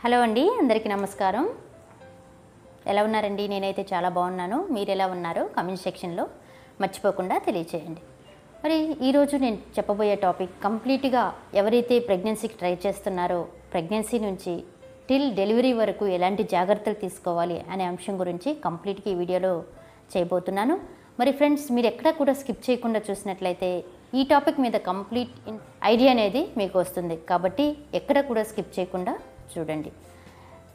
hello అండి అందరికీ నమస్కారం ఎలా ఉన్నారండి నేనైతే చాలా బాగున్నాను మీరు ఎలా ఉన్నారో కమెంట్ సెక్షన్లో మర్చిపోకుండా తెలియచేయండి మరి ఈరోజు నేను చెప్పబోయే టాపిక్ కంప్లీట్గా ఎవరైతే ప్రెగ్నెన్సీకి ట్రై చేస్తున్నారో ప్రెగ్నెన్సీ నుంచి టిల్ డెలివరీ వరకు ఎలాంటి జాగ్రత్తలు తీసుకోవాలి అనే అంశం గురించి కంప్లీట్గా ఈ వీడియోలో చేయబోతున్నాను మరి ఫ్రెండ్స్ మీరు ఎక్కడ కూడా స్కిప్ చేయకుండా చూసినట్లయితే ఈ టాపిక్ మీద కంప్లీట్ ఐడియా అనేది మీకు వస్తుంది కాబట్టి ఎక్కడ కూడా స్కిప్ చేయకుండా చూడండి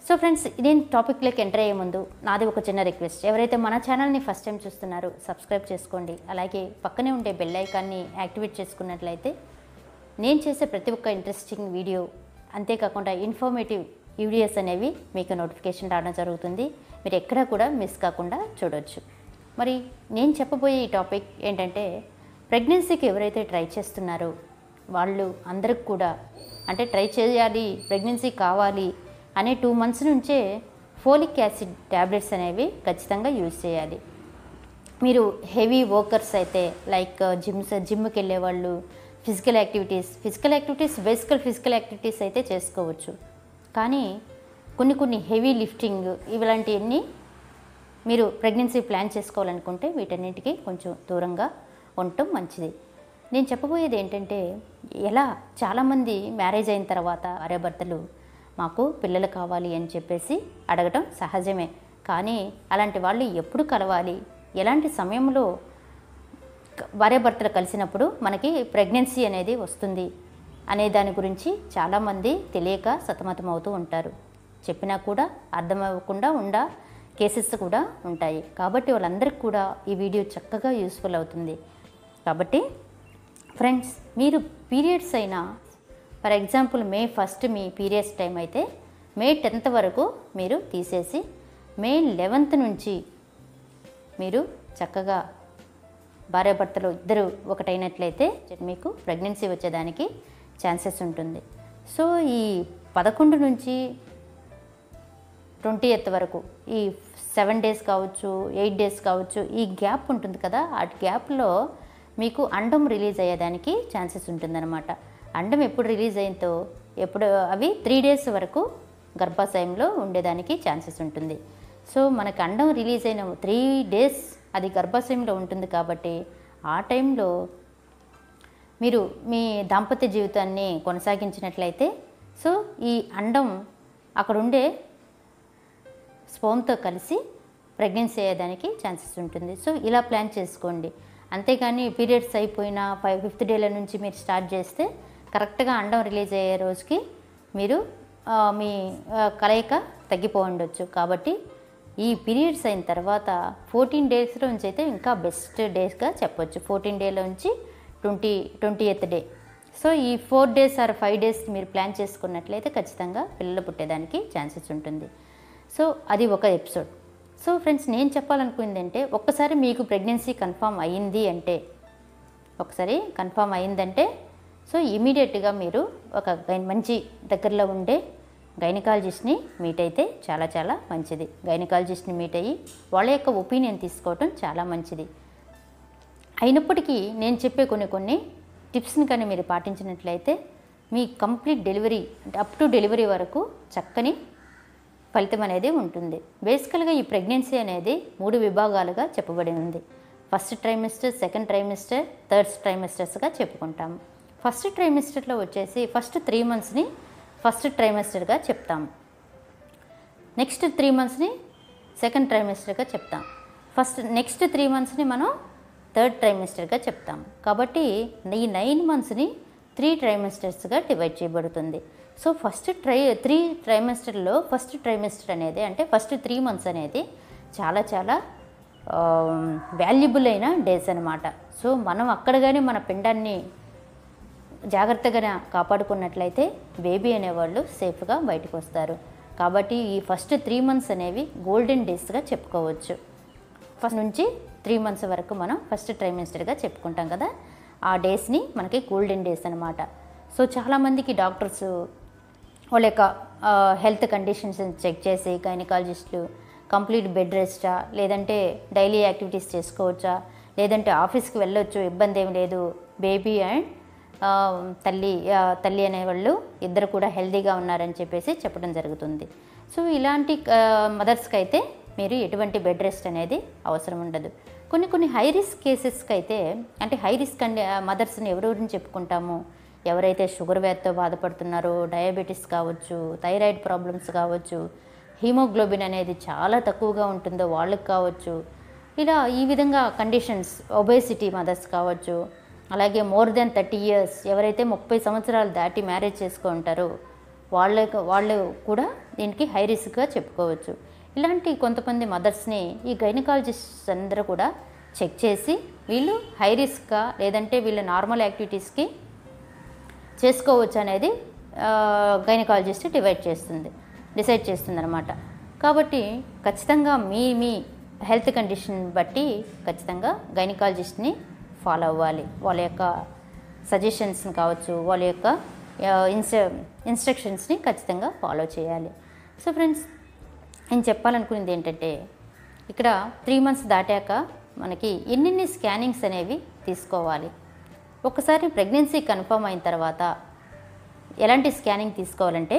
సో ఫ్రెండ్స్ నేను టాపిక్లోకి ఎంటర్ అయ్యే ముందు నాది ఒక చిన్న రిక్వెస్ట్ ఎవరైతే మన ఛానల్ని ఫస్ట్ టైం చూస్తున్నారో సబ్స్క్రైబ్ చేసుకోండి అలాగే పక్కనే ఉండే బెల్ ఐకాన్ని యాక్టివేట్ చేసుకున్నట్లయితే నేను చేసే ప్రతి ఒక్క ఇంట్రెస్టింగ్ వీడియో అంతేకాకుండా ఇన్ఫర్మేటివ్ వీడియోస్ అనేవి మీకు నోటిఫికేషన్ రావడం జరుగుతుంది మీరు ఎక్కడా కూడా మిస్ కాకుండా చూడవచ్చు మరి నేను చెప్పబోయే ఈ టాపిక్ ఏంటంటే ప్రెగ్నెన్సీకి ఎవరైతే ట్రై చేస్తున్నారో వాళ్ళు అందరికి కూడా అంటే ట్రై చేయాలి ప్రెగ్నెన్సీ కావాలి అనే టూ మంత్స్ నుంచే ఫోలిక్ యాసిడ్ ట్యాబ్లెట్స్ అనేవి ఖచ్చితంగా యూజ్ చేయాలి మీరు హెవీ వర్కర్స్ అయితే లైక్ జిమ్స్ జిమ్కి వెళ్ళేవాళ్ళు physical activities physical activities basically physical activities అయితే చేసుకోవచ్చు కానీ కొన్ని కొన్ని హెవీ లిఫ్టింగ్ ఇలాంటివన్నీ మీరు ప్రెగ్నెన్సీ ప్లాన్ చేసుకోవాలనుకుంటే వీటన్నిటికీ కొంచెం దూరంగా ఉండటం మంచిది నేను చెప్పబోయేది ఏంటంటే ఎలా చాలామంది మ్యారేజ్ అయిన తర్వాత భార్యాభర్తలు మాకు పిల్లలు కావాలి అని చెప్పేసి అడగటం సహజమే కానీ అలాంటి వాళ్ళు ఎప్పుడు కలవాలి ఎలాంటి సమయంలో భార్యాభర్తలు కలిసినప్పుడు మనకి ప్రెగ్నెన్సీ అనేది వస్తుంది అనే దాని గురించి చాలామంది తెలియక సతమతమవుతూ ఉంటారు చెప్పినా కూడా అర్థమవ్వకుండా ఉండ కేసెస్ కూడా ఉంటాయి కాబట్టి వాళ్ళందరికీ కూడా ఈ వీడియో చక్కగా యూస్ఫుల్ అవుతుంది కాబట్టి ఫ్రెండ్స్ మీరు పీరియడ్స్ అయినా ఫర్ ఎగ్జాంపుల్ మే ఫస్ట్ మీ పీరియడ్స్ టైం అయితే మే టెన్త్ వరకు మీరు తీసేసి మే లెవెన్త్ నుంచి మీరు చక్కగా భార్యాభర్తలు ఇద్దరు ఒకటైనట్లయితే మీకు ప్రెగ్నెన్సీ వచ్చేదానికి ఛాన్సెస్ ఉంటుంది సో ఈ పదకొండు నుంచి ట్వంటీ ఎయిత్ వరకు ఈ సెవెన్ డేస్ కావచ్చు ఎయిట్ డేస్ కావచ్చు ఈ గ్యాప్ ఉంటుంది కదా ఆ గ్యాప్లో మీకు అండం రిలీజ్ అయ్యేదానికి ఛాన్సెస్ ఉంటుందన్నమాట అండం ఎప్పుడు రిలీజ్ అయిందో ఎప్పుడు అవి త్రీ డేస్ వరకు గర్భాశయంలో ఉండేదానికి ఛాన్సెస్ ఉంటుంది సో మనకు అండం రిలీజ్ అయిన త్రీ డేస్ అది గర్భాశయంలో ఉంటుంది కాబట్టి ఆ టైంలో మీరు మీ దాంపత్య జీవితాన్ని కొనసాగించినట్లయితే సో ఈ అండం అక్కడ ఉండే స్పోమ్తో కలిసి ప్రెగ్నెన్సీ అయ్యేదానికి ఛాన్సెస్ ఉంటుంది సో ఇలా ప్లాన్ చేసుకోండి అంతేగాని పీరియడ్స్ అయిపోయిన ఫైవ్ ఫిఫ్త్ డేల నుంచి మీరు స్టార్ట్ చేస్తే కరెక్ట్గా అండం రిలీజ్ అయ్యే రోజుకి మీరు మీ కలయిక తగ్గిపోండొచ్చు కాబట్టి ఈ పీరియడ్స్ అయిన తర్వాత ఫోర్టీన్ డేస్ నుంచి అయితే ఇంకా బెస్ట్ డేస్గా చెప్పొచ్చు ఫోర్టీన్ డేల నుంచి twenty twenty eighth day so ఈ four days or five days మీరు ప్లాన్ చేసుకున్నట్లయితే ఖచ్చితంగా పిల్లలు పుట్టేదానికి ఛాన్సెస్ ఉంటుంది సో అది ఒక ఎపిసోడ్ సో ఫ్రెండ్స్ నేను చెప్పాలనుకుంది అంటే ఒక్కసారి మీకు ప్రెగ్నెన్సీ కన్ఫామ్ అయ్యింది అంటే ఒకసారి కన్ఫామ్ అయిందంటే సో ఇమీడియట్గా మీరు ఒక మంచి దగ్గరలో ఉండే గైనకాలజిస్ట్ని మీట్ అయితే చాలా చాలా మంచిది గైనకాలజిస్ట్ని మీట్ అయ్యి వాళ్ళ యొక్క ఒపీనియన్ తీసుకోవటం చాలా మంచిది అయినప్పటికీ నేను చెప్పే కొన్ని కొన్ని టిప్స్ని కానీ మీరు పాటించినట్లయితే మీ complete delivery up to delivery వరకు చక్కని ఫలితం అనేది ఉంటుంది బేసికల్గా ఈ ప్రెగ్నెన్సీ అనేది మూడు విభాగాలుగా ఉంది first trimester second trimester third ట్రైమిస్టర్స్గా చెప్పుకుంటాం ఫస్ట్ ట్రైమిస్టర్లో వచ్చేసి ఫస్ట్ త్రీ మంత్స్ని ఫస్ట్ ట్రైమిస్టర్గా చెప్తాం నెక్స్ట్ త్రీ మంత్స్ని సెకండ్ ట్రైమిస్టర్గా చెప్తాం ఫస్ట్ నెక్స్ట్ త్రీ మంత్స్ని మనం థర్డ్ ట్రైమిస్టర్గా చెప్తాం కాబట్టి ఈ నైన్ మంత్స్ని త్రీ ట్రైమెస్టర్స్గా డివైడ్ చేయబడుతుంది సో ఫస్ట్ ట్రై త్రీ ట్రైమెస్టర్లో ఫస్ట్ ట్రైమెస్టర్ అనేది అంటే ఫస్ట్ త్రీ మంత్స్ అనేది చాలా చాలా వాల్యుబుల్ అయిన డేస్ అనమాట సో మనం అక్కడ కానీ మన పిండాన్ని జాగ్రత్తగా కాపాడుకున్నట్లయితే బేబీ అనేవాళ్ళు సేఫ్గా బయటకు వస్తారు కాబట్టి ఈ ఫస్ట్ త్రీ మంత్స్ అనేవి గోల్డెన్ డేస్గా చెప్పుకోవచ్చు ఫస్ట్ నుంచి త్రీ మంత్స్ వరకు మనం ఫస్ట్ ట్రైమెస్టర్గా చెప్పుకుంటాం కదా ఆ డేస్ని మనకి గోల్డెన్ డేస్ అనమాట సో చాలామందికి డాక్టర్స్ వాళ్ళ యొక్క హెల్త్ కండిషన్స్ చెక్ చేసి గైనకాలజిస్టులు కంప్లీట్ బెడ్ రెస్టా లేదంటే డైలీ యాక్టివిటీస్ చేసుకోవచ్చా లేదంటే ఆఫీస్కి వెళ్ళొచ్చు ఇబ్బంది ఏం లేదు బేబీ అండ్ తల్లి తల్లి అనేవాళ్ళు ఇద్దరు కూడా హెల్దీగా ఉన్నారని చెప్పేసి చెప్పడం జరుగుతుంది సో ఇలాంటి మదర్స్కి అయితే మీరు ఎటువంటి బెడ్ రెస్ట్ అనేది అవసరం ఉండదు కొన్ని కొన్ని హై రిస్క్ కేసెస్కి అయితే అంటే హై రిస్క్ అండి మదర్స్ని ఎవరెవరిని చెప్పుకుంటాము ఎవరైతే షుగర్ వ్యాధితో బాధపడుతున్నారో డయాబెటీస్ కావచ్చు థైరాయిడ్ ప్రాబ్లమ్స్ కావచ్చు హీమోగ్లోబిన్ అనేది చాలా తక్కువగా ఉంటుందో వాళ్ళకి కావచ్చు ఇలా ఈ విధంగా కండిషన్స్ ఒబేసిటీ మదర్స్ కావచ్చు అలాగే మోర్ దెన్ థర్టీ ఇయర్స్ ఎవరైతే ముప్పై సంవత్సరాలు దాటి మ్యారేజ్ చేసుకుంటారో వాళ్ళ వాళ్ళు కూడా దీనికి హై రిస్క్గా చెప్పుకోవచ్చు ఇలాంటి కొంతమంది మదర్స్ని ఈ గైనకాలజిస్ట్ అందరూ కూడా చెక్ చేసి వీళ్ళు హై రిస్క్గా లేదంటే వీళ్ళు నార్మల్ యాక్టివిటీస్కి చేసుకోవచ్చు అనేది గైనకాలజిస్ట్ డివైడ్ చేస్తుంది డిసైడ్ చేస్తుంది అనమాట కాబట్టి ఖచ్చితంగా మీ మీ హెల్త్ కండిషన్ బట్టి ఖచ్చితంగా గైనకాలజిస్ట్ని ఫాలో అవ్వాలి వాళ్ళ యొక్క సజెషన్స్ని కావచ్చు వాళ్ళ యొక్క ఇన్స్ట్రక్షన్స్ని ఖచ్చితంగా ఫాలో చేయాలి సో ఫ్రెండ్స్ నేను చెప్పాలనుకునేది ఏంటంటే ఇక్కడ త్రీ మంత్స్ దాటాక మనకి ఎన్నెన్ని స్కానింగ్స్ అనేవి తీసుకోవాలి ఒకసారి ప్రెగ్నెన్సీ కన్ఫర్మ్ అయిన తర్వాత ఎలాంటి స్కానింగ్ తీసుకోవాలంటే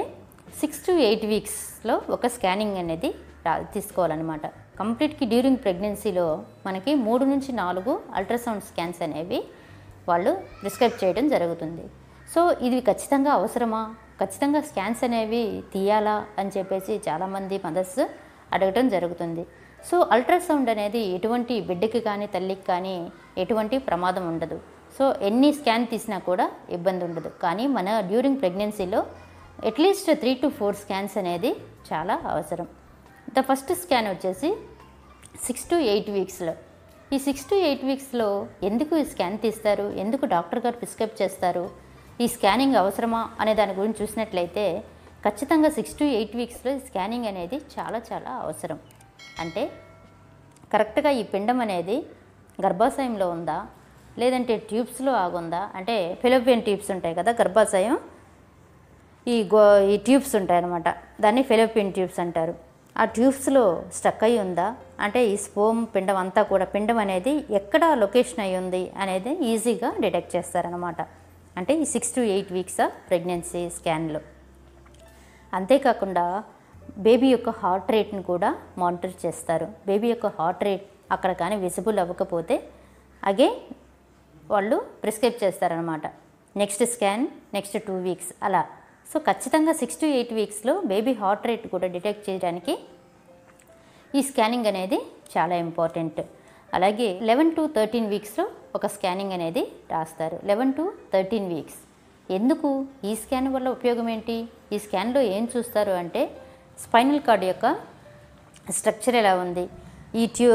సిక్స్ టు ఎయిట్ వీక్స్లో ఒక స్కానింగ్ అనేది రా తీసుకోవాలన్నమాట కంప్లీట్కి డ్యూరింగ్ ప్రెగ్నెన్సీలో మనకి మూడు నుంచి నాలుగు అల్ట్రాసౌండ్ స్కాన్స్ అనేవి వాళ్ళు ప్రిస్క్రైబ్ చేయడం జరుగుతుంది సో ఇది ఖచ్చితంగా అవసరమా ఖచ్చితంగా స్కాన్స్ అనేవి తీయాలా అని చెప్పేసి చాలామంది మదర్స్ అడగటం జరుగుతుంది సో అల్ట్రాసౌండ్ అనేది ఎటువంటి బిడ్డకి కానీ తల్లికి కానీ ఎటువంటి ప్రమాదం ఉండదు సో ఎన్ని స్కాన్ తీసినా కూడా ఇబ్బంది ఉండదు కానీ మన డ్యూరింగ్ ప్రెగ్నెన్సీలో at least three to four scans అనేది చాలా అవసరం ద ఫస్ట్ స్కాన్ వచ్చేసి సిక్స్ టు ఎయిట్ వీక్స్లో ఈ సిక్స్ టు ఎయిట్ వీక్స్లో ఎందుకు ఈ స్కాన్ తీస్తారు ఎందుకు డాక్టర్ గారు ప్రిస్క్రైబ్ చేస్తారు ఈ స్కానింగ్ అవసరమా అనే దాని గురించి చూసినట్లయితే ఖచ్చితంగా సిక్స్ టు ఎయిట్ వీక్స్లో ఈ స్కానింగ్ అనేది చాలా చాలా అవసరం అంటే కరెక్ట్గా ఈ పిండం అనేది గర్భాశయంలో ఉందా లేదంటే ట్యూబ్స్లో ఆగుందా అంటే ఫెలోపియన్ ట్యూబ్స్ ఉంటాయి కదా గర్భాశయం ఈ గో ఈ ట్యూబ్స్ ఉంటాయి అన్నమాట దాన్ని ఫెలోపియన్ ట్యూబ్స్ అంటారు ఆ ట్యూబ్స్లో స్టక్ అయి ఉందా అంటే ఈ స్పోమ్ పిండం అంతా కూడా పిండం అనేది ఎక్కడ లొకేషన్ అయ్యి ఉంది అనేది ఈజీగా డిటెక్ట్ చేస్తారనమాట అంటే ఈ six to eight weeks pregnancy స్కాన్లో అంతేకాకుండా బేబీ యొక్క హార్ట్ రేట్ని కూడా మానిటర్ చేస్తారు బేబీ యొక్క హార్ట్ రేట్ అక్కడ కానీ విజిబుల్ అవ్వకపోతే అగే వాళ్ళు ప్రిస్క్రైబ్ చేస్తారనమాట next scan next two weeks అలా సో ఖచ్చితంగా సిక్స్ టు ఎయిట్ వీక్స్లో బేబీ హార్ట్ రేట్ కూడా డిటెక్ట్ చేయడానికి ఈ స్కానింగ్ అనేది చాలా ఇంపార్టెంట్ అలాగే లెవెన్ టు థర్టీన్ వీక్స్లో ఒక స్కానింగ్ అనేది రాస్తారు లెవెన్ టు థర్టీన్ వీక్స్ ఎందుకు ఈ స్కాన్ వల్ల ఉపయోగం ఏంటి ఈ స్కాన్లో ఏం చూస్తారు అంటే స్పైనల్ కార్డ్ యొక్క స్ట్రక్చర్ ఎలా ఉంది ఈ ట్యూ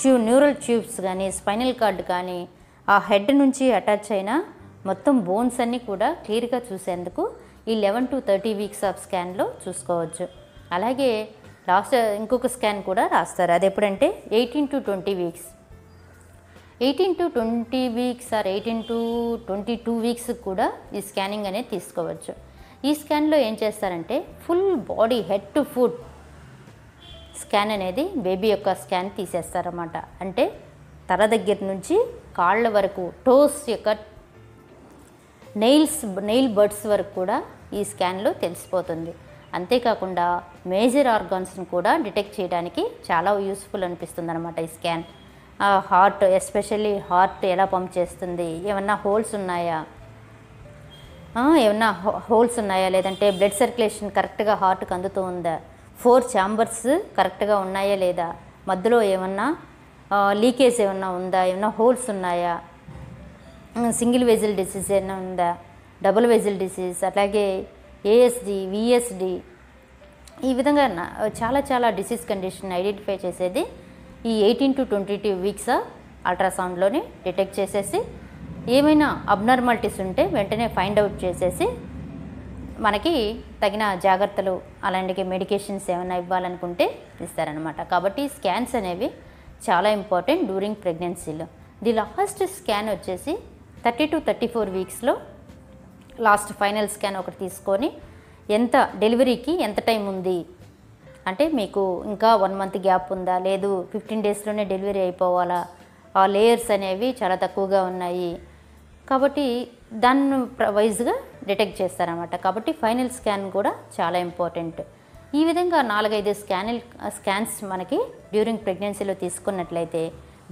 ట్యూ న్యూరల్ ట్యూబ్స్ కానీ స్పైనల్ కార్డ్ కానీ ఆ హెడ్ నుంచి అటాచ్ అయిన మొత్తం బోన్స్ అన్నీ కూడా క్లియర్గా చూసేందుకు ఈ eleven to thirty weeks of స్కాన్లో చూసుకోవచ్చు అలాగే లాస్ట్ ఇంకొక స్కాన్ కూడా రాస్తారు అది ఎప్పుడంటే eighteen to twenty weeks eighteen to twenty weeks or eighteen to twenty two weeks కూడా ఈ స్కానింగ్ అనేది తీసుకోవచ్చు ఈ స్కాన్లో ఏం చేస్తారంటే full body head to foot scan అనేది బేబీ యొక్క స్కాన్ తీసేస్తారన్నమాట అంటే తల దగ్గర నుంచి కాళ్ళ వరకు టోస్ యొక్క నెయిల్స్ నెయిల్ బర్డ్స్ వరకు కూడా ఈ స్కాన్లో తెలిసిపోతుంది అంతేకాకుండా మేజర్ ఆర్గాన్స్ను కూడా డిటెక్ట్ చేయడానికి చాలా యూస్ఫుల్ అనిపిస్తుంది అనమాట ఈ స్కాన్ హార్ట్ ఎస్పెషల్లీ హార్ట్ ఎలా పంప్ చేస్తుంది ఏమన్నా హోల్స్ ఉన్నాయా ఏమన్నా హోల్స్ ఉన్నాయా లేదంటే బ్లడ్ సర్క్యులేషన్ కరెక్ట్గా హార్ట్కి అందుతూ ఉందా ఫోర్ ఛాంబర్స్ కరెక్ట్గా ఉన్నాయా లేదా మధ్యలో ఏమన్నా లీకేజ్ ఏమన్నా ఉందా ఏమన్నా హోల్స్ ఉన్నాయా సింగిల్ వెజిల్ డిసీజ్ ఏమైనా ఉందా డబుల్ వెజిల్ డిసీజ్ అలాగే ఏఎస్డి విఎస్డి ఈ విధంగా చాలా చాలా డిసీజ్ కండిషన్ ఐడెంటిఫై చేసేది ఈ eighteen to twenty two weeks అల్ట్రాసౌండ్లోని డిటెక్ట్ చేసేసి ఏమైనా అబ్నార్మాలిటీస్ ఉంటే వెంటనే ఫైండ్ అవుట్ చేసేసి మనకి తగిన జాగ్రత్తలు అలాంటి మెడికేషన్స్ ఏమైనా ఇవ్వాలనుకుంటే ఇస్తారనమాట కాబట్టి స్కాన్స్ అనేవి చాలా ఇంపార్టెంట్ డ్యూరింగ్ ప్రెగ్నెన్సీలో ది లాస్ట్ స్కాన్ వచ్చేసి థర్టీ టు థర్టీ ఫోర్ వీక్స్లో లాస్ట్ ఫైనల్ స్కాన్ ఒకటి తీసుకొని ఎంత డెలివరీకి ఎంత టైం ఉంది అంటే మీకు ఇంకా వన్ మంత్ గ్యాప్ ఉందా లేదు ఫిఫ్టీన్ డేస్లోనే డెలివరీ అయిపోవాలా ఆ లేయర్స్ అనేవి చాలా తక్కువగా ఉన్నాయి కాబట్టి దాన్ని వైజ్గా డిటెక్ట్ చేస్తారనమాట కాబట్టి ఫైనల్ స్కాన్ కూడా చాలా ఇంపార్టెంట్ ఈ విధంగా నాలుగైదు స్కానిల్ స్కాన్స్ మనకి డ్యూరింగ్ ప్రెగ్నెన్సీలో తీసుకున్నట్లయితే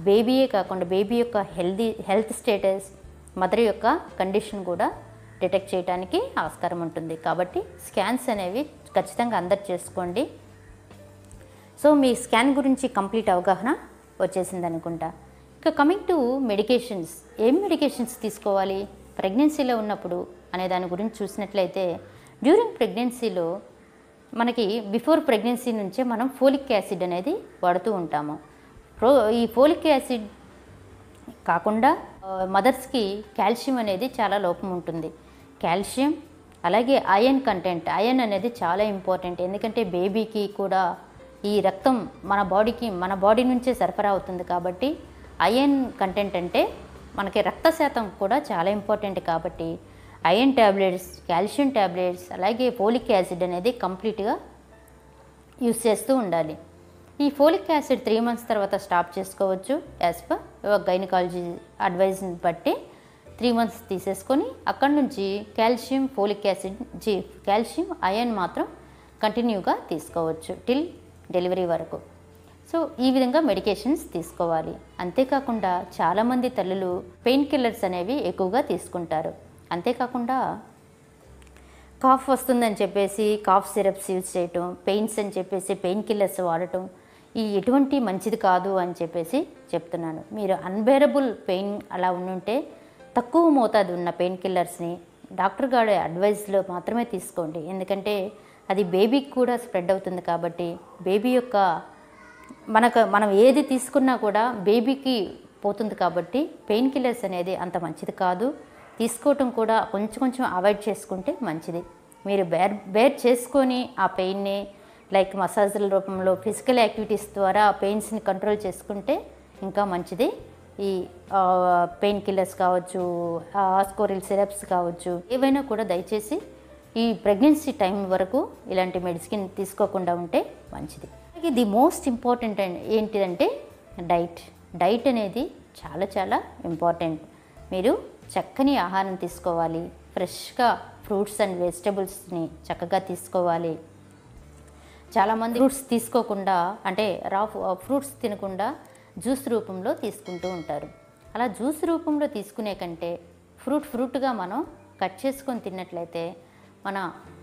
బేబీయే కాకుండా బేబీ యొక్క హెల్దీ హెల్త్ స్టేటస్ మదర్ యొక్క కండిషన్ కూడా డిటెక్ట్ చేయడానికి ఆస్కారం ఉంటుంది కాబట్టి స్కాన్స్ అనేవి ఖచ్చితంగా అందరు చేసుకోండి సో మీ స్కాన్ గురించి కంప్లీట్ అవగాహన వచ్చేసింది అనుకుంటా ఇక కమింగ్ టు మెడికేషన్స్ ఏం మెడికేషన్స్ తీసుకోవాలి ప్రెగ్నెన్సీలో ఉన్నప్పుడు అనే దాని గురించి చూసినట్లయితే డ్యూరింగ్ ప్రెగ్నెన్సీలో మనకి బిఫోర్ ప్రెగ్నెన్సీ నుంచే మనం ఫోలిక్ యాసిడ్ అనేది వాడుతూ ఉంటాము ప్రో ఈ ఫోలిక్ యాసిడ్ కాకుండా మదర్స్కి కాల్షియం అనేది చాలా లోపం ఉంటుంది కాల్షియం అలాగే అయన్ కంటెంట్ అయన్ అనేది చాలా ఇంపార్టెంట్ ఎందుకంటే బేబీకి కూడా ఈ రక్తం మన బాడీకి మన బాడీ నుంచే సరఫరా అవుతుంది కాబట్టి అయన్ కంటెంట్ అంటే మనకి రక్త శాతం కూడా చాలా ఇంపార్టెంట్ కాబట్టి అయన్ ట్యాబ్లెట్స్ కాల్షియం ట్యాబ్లెట్స్ అలాగే ఫోలిక్ యాసిడ్ అనేది కంప్లీట్గా యూస్ చేస్తూ ఉండాలి ఈ ఫోలిక్ యాసిడ్ త్రీ మంత్స్ తర్వాత స్టాప్ చేసుకోవచ్చు యాజ్ పర్ గైనకాలజీ అడ్వైజ్ని బట్టి త్రీ మంత్స్ తీసేసుకొని అక్కడి నుంచి కాల్షియం ఫోలిక్ యాసిడ్ జీ కాల్షియం అయన్ మాత్రం కంటిన్యూగా తీసుకోవచ్చు టిల్ డెలివరీ వరకు సో ఈ విధంగా మెడికేషన్స్ తీసుకోవాలి అంతేకాకుండా చాలామంది తల్లులు పెయిన్ కిల్లర్స్ అనేవి ఎక్కువగా తీసుకుంటారు అంతేకాకుండా కాఫ్ వస్తుందని చెప్పేసి కాఫ్ సిరప్స్ యూజ్ చేయటం పెయిన్స్ అని చెప్పేసి పెయిన్ కిల్లర్స్ వాడటం ఈ ఎటువంటి మంచిది కాదు అని చెప్పేసి చెప్తున్నాను మీరు అన్బేరబుల్ పెయిన్ అలా ఉండుంటే తక్కువ మోతాదు ఉన్న పెయిన్ కిల్లర్స్ని డాక్టర్ గారి అడ్వైస్లో మాత్రమే తీసుకోండి ఎందుకంటే అది బేబీకి కూడా స్ప్రెడ్ అవుతుంది కాబట్టి బేబీ యొక్క మనకు మనం ఏది తీసుకున్నా కూడా బేబీకి పోతుంది కాబట్టి పెయిన్ కిల్లర్స్ అనేది అంత మంచిది కాదు తీసుకోవటం కూడా కొంచెం కొంచెం అవాయిడ్ చేసుకుంటే మంచిది మీరు బేర్ బేర్ చేసుకొని ఆ పెయిన్ని లైక్ మసాజ్ల రూపంలో ఫిజికల్ యాక్టివిటీస్ ద్వారా పెయిన్స్ని కంట్రోల్ చేసుకుంటే ఇంకా మంచిది ఈ పెయిన్ కిల్లర్స్ కావచ్చు ఆస్కోరిల్ సిరప్స్ కావచ్చు ఏవైనా కూడా దయచేసి ఈ ప్రెగ్నెన్సీ టైం వరకు ఇలాంటి మెడిసిన్ తీసుకోకుండా ఉంటే మంచిది అలాగే ది మోస్ట్ ఇంపార్టెంట్ ఏంటిదంటే డైట్ డైట్ అనేది చాలా చాలా ఇంపార్టెంట్ మీరు చక్కని ఆహారం తీసుకోవాలి ఫ్రెష్గా ఫ్రూట్స్ అండ్ వెజిటబుల్స్ని చక్కగా తీసుకోవాలి చాలామంది ఫ్రూట్స్ తీసుకోకుండా అంటే రా ఫ్రూట్స్ తినకుండా జ్యూస్ రూపంలో తీసుకుంటూ ఉంటారు అలా జ్యూస్ రూపంలో తీసుకునే కంటే ఫ్రూట్ ఫ్రూట్గా మనం కట్ చేసుకొని తిన్నట్లయితే మన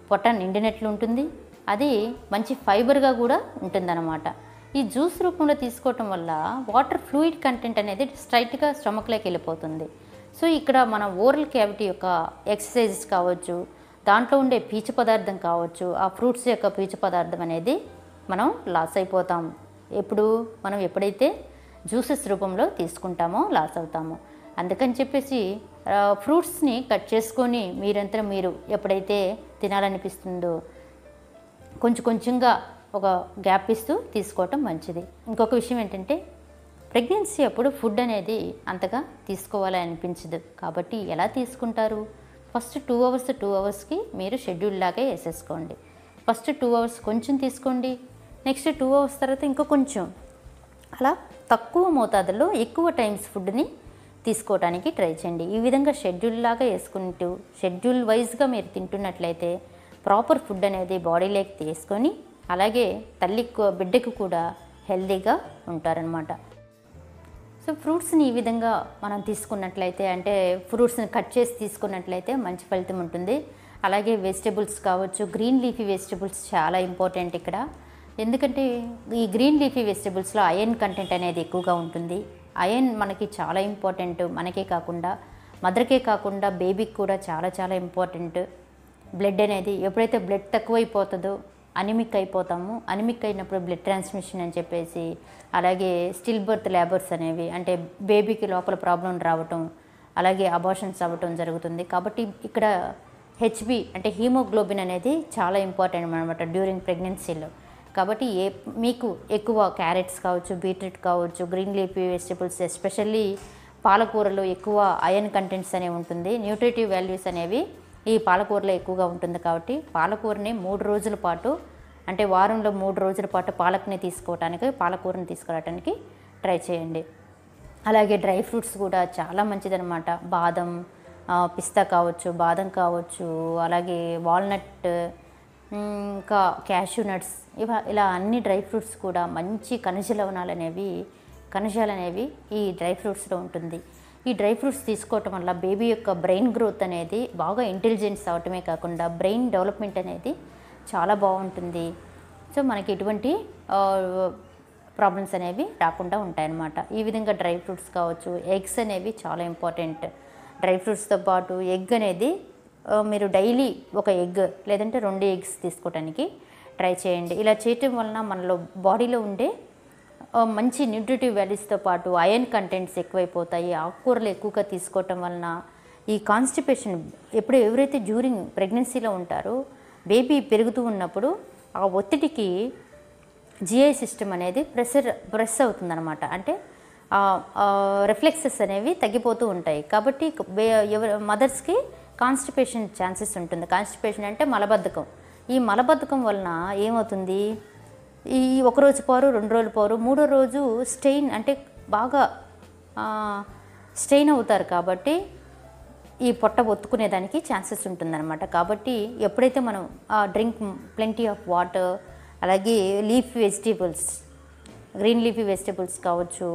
పొట్ట నిండినట్లు ఉంటుంది అది మంచి ఫైబర్గా కూడా ఉంటుందన్నమాట ఈ జ్యూస్ రూపంలో తీసుకోవటం వల్ల వాటర్ ఫ్లూయిడ్ కంటెంట్ అనేది స్ట్రైట్గా స్టమక్లోకి వెళ్ళిపోతుంది సో ఇక్కడ మన ఓరల్ క్యావిటీ యొక్క ఎక్సర్సైజెస్ కావచ్చు దాంట్లో ఉండే పీచు పదార్థం కావచ్చు ఆ ఫ్రూట్స్ యొక్క పీచు పదార్థం అనేది మనం లాస్ అయిపోతాం ఎప్పుడు మనం ఎప్పుడైతే జ్యూసెస్ రూపంలో తీసుకుంటామో లాస్ అవుతాము అందుకని చెప్పేసి ఫ్రూట్స్ని కట్ చేసుకొని మీరంతా మీరు ఎప్పుడైతే తినాలనిపిస్తుందో కొంచెం కొంచెంగా ఒక గ్యాప్ ఇస్తూ తీసుకోవటం మంచిది ఇంకొక విషయం ఏంటంటే ప్రెగ్నెన్సీ అప్పుడు ఫుడ్ అనేది అంతగా తీసుకోవాలని అనిపించదు కాబట్టి ఎలా తీసుకుంటారు ఫస్ట్ టూ అవర్స్ టూ అవర్స్కి మీరు షెడ్యూల్ లాగా వేసేసుకోండి ఫస్ట్ టూ అవర్స్ కొంచెం తీసుకోండి నెక్స్ట్ టూ అవర్స్ తర్వాత ఇంకో కొంచెం అలా తక్కువ మోతాదులో ఎక్కువ టైమ్స్ ఫుడ్ని తీసుకోవడానికి ట్రై చేయండి ఈ విధంగా షెడ్యూల్ లాగా వేసుకుంటూ షెడ్యూల్ వైజ్గా మీరు తింటున్నట్లయితే ప్రాపర్ ఫుడ్ అనేది బాడీలోకి తీసుకొని అలాగే తల్లి బిడ్డకు కూడా హెల్దీగా ఉంటారనమాట సో ఫ్రూట్స్ని ఈ విధంగా మనం తీసుకున్నట్లయితే అంటే ఫ్రూట్స్ని కట్ చేసి తీసుకున్నట్లయితే మంచి ఫలితం ఉంటుంది అలాగే వెజిటబుల్స్ కావచ్చు గ్రీన్ లీఫీ వెజిటబుల్స్ చాలా ఇంపార్టెంట్ ఇక్కడ ఎందుకంటే ఈ గ్రీన్ లీఫీ వెజిటబుల్స్లో అయన్ కంటెంట్ అనేది ఎక్కువగా ఉంటుంది అయన్ మనకి చాలా ఇంపార్టెంట్ మనకే కాకుండా మదర్కే కాకుండా బేబీకి కూడా చాలా చాలా ఇంపార్టెంట్ బ్లడ్ అనేది ఎప్పుడైతే బ్లడ్ తక్కువైపోతుందో అనిమిక్ అయిపోతాము అనిమిక్ అయినప్పుడు బ్లడ్ ట్రాన్స్మిషన్ అని చెప్పేసి అలాగే స్టిల్ బర్త్ లేబర్స్ అనేవి అంటే బేబీకి లోపల ప్రాబ్లం రావటం అలాగే అబార్షన్స్ అవ్వటం జరుగుతుంది కాబట్టి ఇక్కడ హెచ్బి అంటే హీమోగ్లోబిన్ అనేది చాలా ఇంపార్టెంట్ అనమాట డ్యూరింగ్ ప్రెగ్నెన్సీలో కాబట్టి ఏ మీకు ఎక్కువ క్యారెట్స్ కావచ్చు బీట్రూట్ కావచ్చు గ్రీన్ లీఫ్ వెజిటబుల్స్ ఎస్పెషల్లీ పాలకూరలో ఎక్కువ ఐరన్ కంటెంట్స్ అనేవి ఉంటుంది న్యూట్రిటివ్ వాల్యూస్ అనేవి ఈ పాలకూరలో ఎక్కువగా ఉంటుంది కాబట్టి పాలకూరని మూడు రోజుల పాటు అంటే వారంలో మూడు రోజుల పాటు పాలక్ని తీసుకోవటానికి పాలకూరని తీసుకురావడానికి ట్రై చేయండి అలాగే డ్రై ఫ్రూట్స్ కూడా చాలా మంచిదనమాట బాదం పిస్తా కావచ్చు బాదం కావచ్చు అలాగే వాల్నట్ ఇంకా క్యాష్యూ నట్స్ ఇవా ఇలా అన్ని డ్రై ఫ్రూట్స్ కూడా మంచి ఖనిజ లవణాలు అనేవి ఖనిజాలు అనేవి ఈ డ్రై ఫ్రూట్స్లో ఉంటుంది ఈ డ్రై ఫ్రూట్స్ తీసుకోవటం వల్ల బేబీ యొక్క బ్రెయిన్ గ్రోత్ అనేది బాగా ఇంటెలిజెన్స్ అవటమే కాకుండా బ్రెయిన్ డెవలప్మెంట్ అనేది చాలా బాగుంటుంది సో మనకి ఎటువంటి ప్రాబ్లమ్స్ అనేవి రాకుండా ఉంటాయన్నమాట ఈ విధంగా డ్రై ఫ్రూట్స్ కావచ్చు ఎగ్స్ అనేవి చాలా ఇంపార్టెంట్ డ్రై ఫ్రూట్స్తో పాటు ఎగ్ అనేది మీరు డైలీ ఒక ఎగ్ లేదంటే రెండు ఎగ్స్ తీసుకోవడానికి ట్రై చేయండి ఇలా చేయటం వలన మనలో బాడీలో ఉండే మంచి న్యూట్రిటివ్ వ్యాల్యూస్తో పాటు ఐరన్ కంటెంట్స్ ఎక్కువైపోతాయి ఆకుకూరలు ఎక్కువగా తీసుకోవటం వలన ఈ కాన్స్టిపేషన్ ఎప్పుడు ఎవరైతే జ్యూరింగ్ ప్రెగ్నెన్సీలో ఉంటారో బేబీ పెరుగుతూ ఉన్నప్పుడు ఆ ఒత్తిడికి జిఐ సిస్టమ్ అనేది ప్రెషర్ ప్రెస్ అవుతుందన్నమాట అంటే రిఫ్లెక్సెస్ అనేవి తగ్గిపోతూ ఉంటాయి కాబట్టి ఎవరు మదర్స్కి కాన్స్టిపేషన్ ఛాన్సెస్ ఉంటుంది కాన్స్టిపేషన్ అంటే మలబద్ధకం ఈ మలబద్ధకం వలన ఏమవుతుంది ఈ ఒకరోజు పోరు రెండు రోజులు పోరు మూడో రోజు స్టెయిన్ అంటే బాగా స్టెయిన్ అవుతారు కాబట్టి ఈ పొట్ట ఒత్తుకునేదానికి ఛాన్సెస్ ఉంటుందన్నమాట కాబట్టి ఎప్పుడైతే మనం డ్రింక్ ప్లెంటీ ఆఫ్ వాటర్ అలాగే leaf vegetables green leafy vegetables కావచ్చు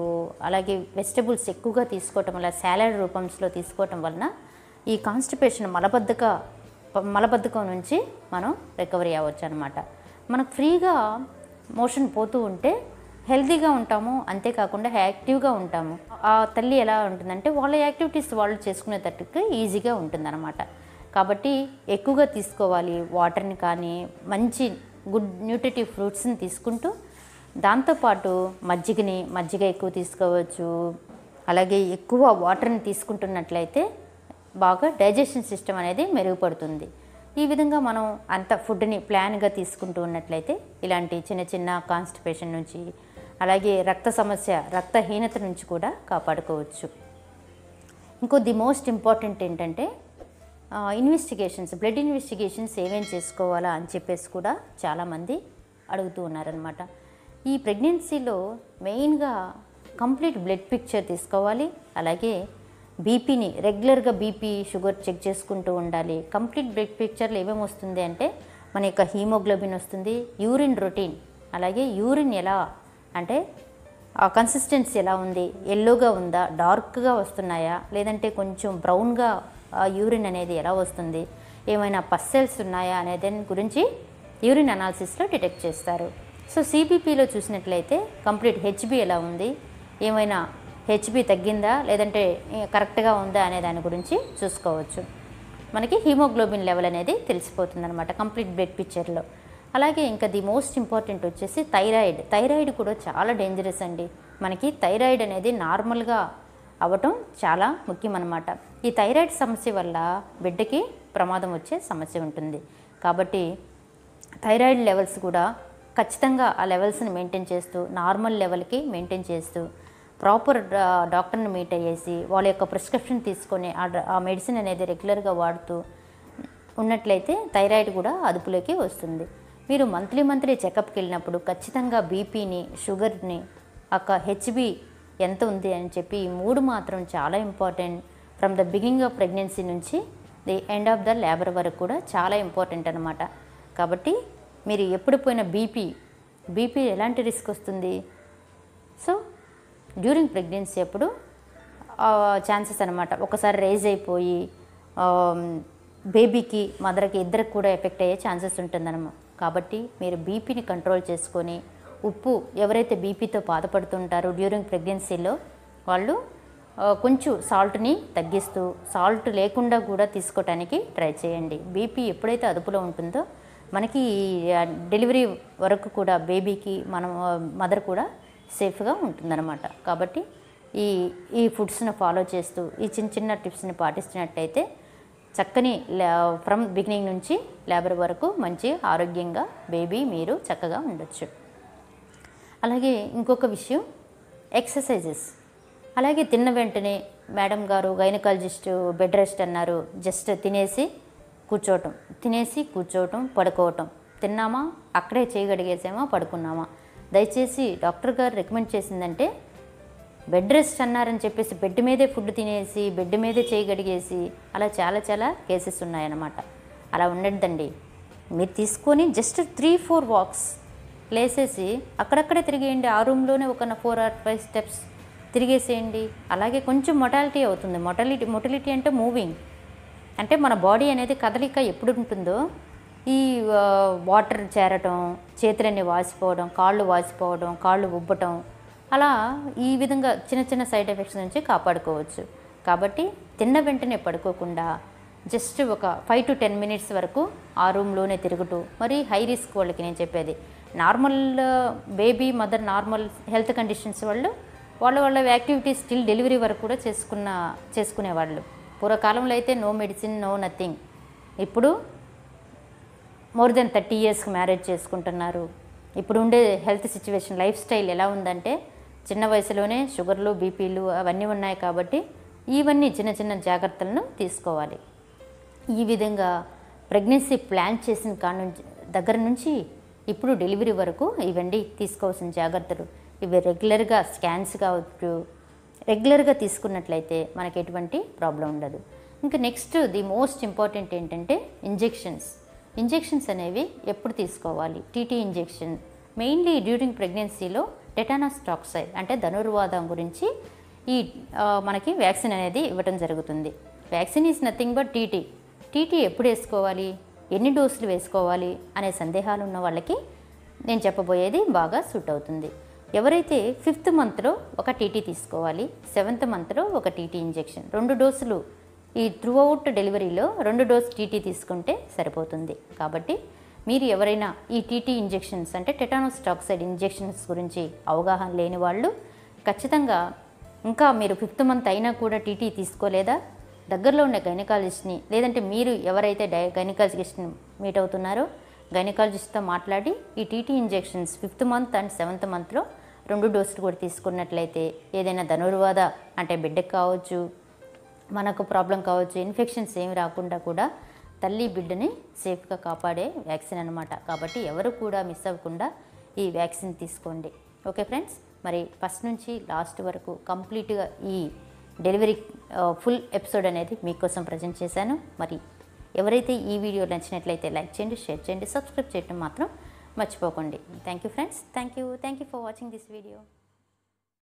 అలాగే వెజిటేబుల్స్ ఎక్కువగా తీసుకోవటం వల్ల సాలడ్ రూపంలో తీసుకోవటం వలన ఈ కాన్స్టిపేషన్ మలబద్ధక మలబద్ధకం నుంచి మనం రికవరీ అవ్వచ్చు అనమాట మనకు ఫ్రీగా మోషన్ పోతూ ఉంటే హెల్తీగా ఉంటాము అంతేకాకుండా యాక్టివ్గా ఉంటాము ఆ తల్లి ఎలా ఉంటుందంటే వాళ్ళ యాక్టివిటీస్ వాళ్ళు చేసుకునేటట్టుకు ఈజీగా అనమాట కాబట్టి ఎక్కువగా తీసుకోవాలి వాటర్ని కానీ మంచి గుడ్ న్యూట్రిటివ్ ఫ్రూట్స్ని తీసుకుంటూ దాంతోపాటు మజ్జిగని మజ్జిగ ఎక్కువ తీసుకోవచ్చు అలాగే ఎక్కువ వాటర్ని తీసుకుంటున్నట్లయితే బాగా డైజెషన్ సిస్టమ్ అనేది మెరుగుపడుతుంది ఈ విధంగా మనం అంత ఫుడ్ని ప్లాన్గా తీసుకుంటూ ఉన్నట్లయితే ఇలాంటి చిన్న చిన్న కాన్స్టిపేషన్ నుంచి అలాగే రక్త సమస్య రక్తహీనత నుంచి కూడా కాపాడుకోవచ్చు ఇంకో ది మోస్ట్ ఇంపార్టెంట్ ఏంటంటే ఇన్వెస్టిగేషన్స్ బ్లడ్ ఇన్వెస్టిగేషన్స్ ఏమేమి చేసుకోవాలా అని చెప్పేసి కూడా చాలామంది అడుగుతూ ఉన్నారనమాట ఈ ప్రెగ్నెన్సీలో మెయిన్గా కంప్లీట్ బ్లడ్ పిక్చర్ తీసుకోవాలి అలాగే బీపీని రెగ్యులర్గా బీపీ షుగర్ చెక్ చేసుకుంటూ ఉండాలి కంప్లీట్ బ్లడ్ పిక్చర్లు ఏమేమి వస్తుంది అంటే మన యొక్క హీమోగ్లోబిన్ వస్తుంది యూరిన్ రొటీన్ అలాగే యూరిన్ ఎలా అంటే కన్సిస్టెన్సీ ఎలా ఉంది ఎల్లోగా ఉందా డార్క్గా వస్తున్నాయా లేదంటే కొంచెం బ్రౌన్గా యూరిన్ అనేది ఎలా వస్తుంది ఏమైనా పస్సెల్స్ ఉన్నాయా అనే దాని గురించి యూరిన్ అనాలిసిస్లో డిటెక్ట్ చేస్తారు సో సిబిపిలో చూసినట్లయితే కంప్లీట్ హెచ్బి ఎలా ఉంది ఏమైనా హెచ్బి తగ్గిందా లేదంటే కరెక్ట్గా ఉందా అనే దాని గురించి చూసుకోవచ్చు మనకి హీమోగ్లోబిన్ లెవెల్ అనేది తెలిసిపోతుంది అనమాట కంప్లీట్ బ్లడ్ పిక్చర్లో అలాగే ఇంకా ది మోస్ట్ ఇంపార్టెంట్ వచ్చేసి థైరాయిడ్ థైరాయిడ్ కూడా చాలా డేంజరస్ అండి మనకి థైరాయిడ్ అనేది నార్మల్గా అవ్వటం చాలా ముఖ్యం అనమాట ఈ థైరాయిడ్ సమస్య వల్ల బిడ్డకి ప్రమాదం వచ్చే సమస్య ఉంటుంది కాబట్టి థైరాయిడ్ లెవెల్స్ కూడా ఖచ్చితంగా ఆ లెవెల్స్ని మెయింటైన్ చేస్తూ నార్మల్ లెవెల్కి మెయింటైన్ చేస్తూ ప్రాపర్ డాక్టర్ని మీట్ అయ్యేసి వాళ్ళ యొక్క ప్రిస్క్రిప్షన్ తీసుకొని ఆ మెడిసిన్ అనేది రెగ్యులర్గా వాడుతూ ఉన్నట్లయితే థైరాయిడ్ కూడా అదుపులోకి వస్తుంది మీరు మంత్లీ మంత్లీ చెకప్కి వెళ్ళినప్పుడు ఖచ్చితంగా బీపీని షుగర్ని ఒక హెచ్బి ఎంత ఉంది అని చెప్పి ఈ మూడు మాత్రం చాలా important from the beginning of pregnancy నుంచి the end of the labour వరకు కూడా చాలా ఇంపార్టెంట్ అనమాట కాబట్టి మీరు ఎప్పుడు పోయిన బీపీ బీపీ ఎలాంటి రిస్క్ వస్తుంది సో డ్యూరింగ్ ప్రెగ్నెన్సీ అప్పుడు ఛాన్సెస్ అనమాట ఒకసారి రేజ్ అయిపోయి బేబీకి మదర్కి ఇద్దరికి కూడా ఎఫెక్ట్ అయ్యే ఛాన్సెస్ ఉంటుందన్నమా కాబట్టి మీరు బీపీని కంట్రోల్ చేసుకొని ఉప్పు ఎవరైతే బీపీతో బాధపడుతుంటారో డ్యూరింగ్ ప్రెగ్నెన్సీలో వాళ్ళు కొంచెం సాల్ట్ని తగ్గిస్తూ సాల్ట్ లేకుండా కూడా తీసుకోవటానికి ట్రై చేయండి బీపీ ఎప్పుడైతే అదుపులో ఉంటుందో మనకి డెలివరీ వరకు కూడా బేబీకి మనం మదర్ కూడా సేఫ్గా ఉంటుందన్నమాట కాబట్టి ఈ ఈ ఫుడ్స్ను ఫాలో చేస్తూ ఈ చిన్న చిన్న టిప్స్ని పాటిస్తున్నట్టయితే చక్కని ఫ్రమ్ బిగినింగ్ నుంచి లేబర్ వరకు మంచి ఆరోగ్యంగా బేబీ మీరు చక్కగా ఉండొచ్చు అలాగే ఇంకొక విషయం ఎక్సర్సైజెస్ అలాగే తిన్న వెంటనే మేడం గారు గైనకాలజిస్ట్ బెడ్ రెస్ట్ అన్నారు జస్ట్ తినేసి కూర్చోవటం తినేసి కూర్చోవటం పడుకోవటం తిన్నామా అక్కడే చేయగలిగేసామా పడుకున్నామా దయచేసి డాక్టర్ గారు రికమెండ్ చేసిందంటే బెడ్ రెస్ట్ అన్నారని చెప్పేసి బెడ్ మీదే ఫుడ్ తినేసి బెడ్ మీదే చేయగడిగేసి అలా చాలా చాలా కేసెస్ ఉన్నాయన్నమాట అలా ఉండద్దండి మీరు తీసుకొని జస్ట్ త్రీ ఫోర్ వాక్స్ లేసేసి అక్కడక్కడే తిరిగేయండి ఆ రూమ్లోనే ఒక ఫోర్ ఆర్ ఫైవ్ స్టెప్స్ తిరిగేసేయండి అలాగే కొంచెం మొటాలిటీ అవుతుంది మొటాలిటీ మొటాలిటీ అంటే మూవింగ్ అంటే మన బాడీ అనేది కదలిక ఎప్పుడు ఉంటుందో ఈ వాటర్ చేరటం చేతులన్నీ వాసిపోవడం కాళ్ళు వాసిపోవడం కాళ్ళు ఉబ్బటం అలా ఈ విధంగా చిన్న చిన్న సైడ్ ఎఫెక్ట్స్ నుంచి కాపాడుకోవచ్చు కాబట్టి తిన్న వెంటనే పడుకోకుండా జస్ట్ ఒక ఫైవ్ టు టెన్ మినిట్స్ వరకు ఆ రూమ్లోనే తిరుగుతూ మరి హై రిస్క్ వాళ్ళకి నేను చెప్పేది normal baby mother normal health conditions వాళ్ళు వాళ్ళ వాళ్ళ యాక్టివిటీస్ స్టిల్ డెలివరీ వరకు కూడా చేసుకున్న చేసుకునేవాళ్ళు పూర్వకాలంలో అయితే నో మెడిసిన్ నో నథింగ్ ఇప్పుడు మోర్ దెన్ థర్టీ ఇయర్స్కి మ్యారేజ్ చేసుకుంటున్నారు ఇప్పుడు ఉండే హెల్త్ సిచ్యువేషన్ లైఫ్ స్టైల్ ఎలా ఉందంటే చిన్న వయసులోనే షుగర్లు బీపీలు అవన్నీ ఉన్నాయి కాబట్టి ఇవన్నీ చిన్న చిన్న జాగ్రత్తలను తీసుకోవాలి ఈ విధంగా ప్రెగ్నెన్సీ ప్లాన్ చేసిన కాడ నుంచి దగ్గర నుంచి ఇప్పుడు డెలివరీ వరకు ఇవండి తీసుకోవాల్సిన జాగ్రత్తలు ఇవి రెగ్యులర్గా స్కాన్స్ కావచ్చు రెగ్యులర్గా తీసుకున్నట్లయితే మనకి ఎటువంటి ప్రాబ్లం ఉండదు ఇంకా నెక్స్ట్ ది మోస్ట్ ఇంపార్టెంట్ ఏంటంటే ఇంజెక్షన్స్ ఇంజెక్షన్స్ అనేవి ఎప్పుడు తీసుకోవాలి టీటీ ఇంజెక్షన్ మెయిన్లీ డ్యూరింగ్ ప్రెగ్నెన్సీలో టెటానస్ టాక్సైడ్ అంటే ధనుర్వాదం గురించి ఈ మనకి వ్యాక్సిన్ అనేది ఇవ్వటం జరుగుతుంది vaccine is nothing but TT TT ఎప్పుడు వేసుకోవాలి ఎన్ని డోసులు వేసుకోవాలి అనే సందేహాలు ఉన్న వాళ్ళకి నేను చెప్పబోయేది బాగా సూట్ అవుతుంది ఎవరైతే ఫిఫ్త్ మంత్లో ఒక టీటీ తీసుకోవాలి సెవెంత్ మంత్లో ఒక టీటీ ఇంజెక్షన్ రెండు డోసులు ఈ త్రూఅవుట్ డెలివరీలో రెండు డోస్ టీటీ తీసుకుంటే సరిపోతుంది కాబట్టి మీరు ఎవరైనా ఈ టీటీ ఇంజెక్షన్స్ అంటే టెటానోస్ టాక్సైడ్ ఇంజెక్షన్స్ గురించి అవగాహన లేని వాళ్ళు ఖచ్చితంగా ఇంకా మీరు ఫిఫ్త్ మంత్ అయినా కూడా టీటీ తీసుకోలేదా దగ్గరలో ఉన్న గైనకాలజిస్ట్ని లేదంటే మీరు ఎవరైతే డై గైనకాలజిస్ట్ని మీట్ అవుతున్నారో గైనకాలజిస్ట్తో మాట్లాడి ఈ TT injections fifth month and seventh మంత్లో రెండు డోసులు కూడా తీసుకున్నట్లయితే ఏదైనా ధనుర్వాద అంటే బిడ్డకు కావచ్చు మనకు ప్రాబ్లం కావచ్చు ఇన్ఫెక్షన్స్ ఏమి రాకుండా కూడా తల్లి బిడ్డని సేఫ్గా కాపాడే వ్యాక్సిన్ అనమాట కాబట్టి ఎవరు కూడా మిస్ అవ్వకుండా ఈ వ్యాక్సిన్ తీసుకోండి ఓకే ఫ్రెండ్స్ మరి ఫస్ట్ నుంచి లాస్ట్ వరకు కంప్లీట్గా ఈ డెలివరీ ఫుల్ ఎపిసోడ్ అనేది మీకోసం ప్రజెంట్ చేశాను మరి ఎవరైతే ఈ వీడియో నచ్చినట్లయితే లైక్ చేయండి షేర్ చేయండి సబ్స్క్రైబ్ చేయడం మాత్రం మర్చిపోకండి thank you friends thank you thank you for watching this video